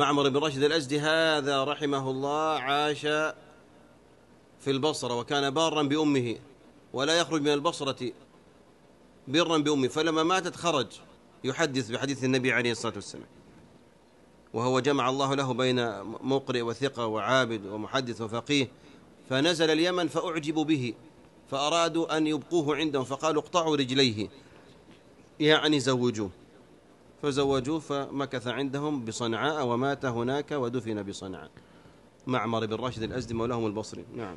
معمر بن رشد الأزدي هذا رحمه الله عاش في البصرة وكان بارا بأمه ولا يخرج من البصرة برا بأمه فلما ماتت خرج يحدث بحديث النبي عليه الصلاة والسلام وهو جمع الله له بين مقرئ وثقة وعابد ومحدث وفقيه فنزل اليمن فأعجبوا به فأرادوا أن يبقوه عندهم فقالوا اقطعوا رجليه يعني زوجوه فزوجوه فمكث عندهم بصنعاء ومات هناك ودفن بصنعاء معمر بن راشد الأزدي مولاهم البصري نعم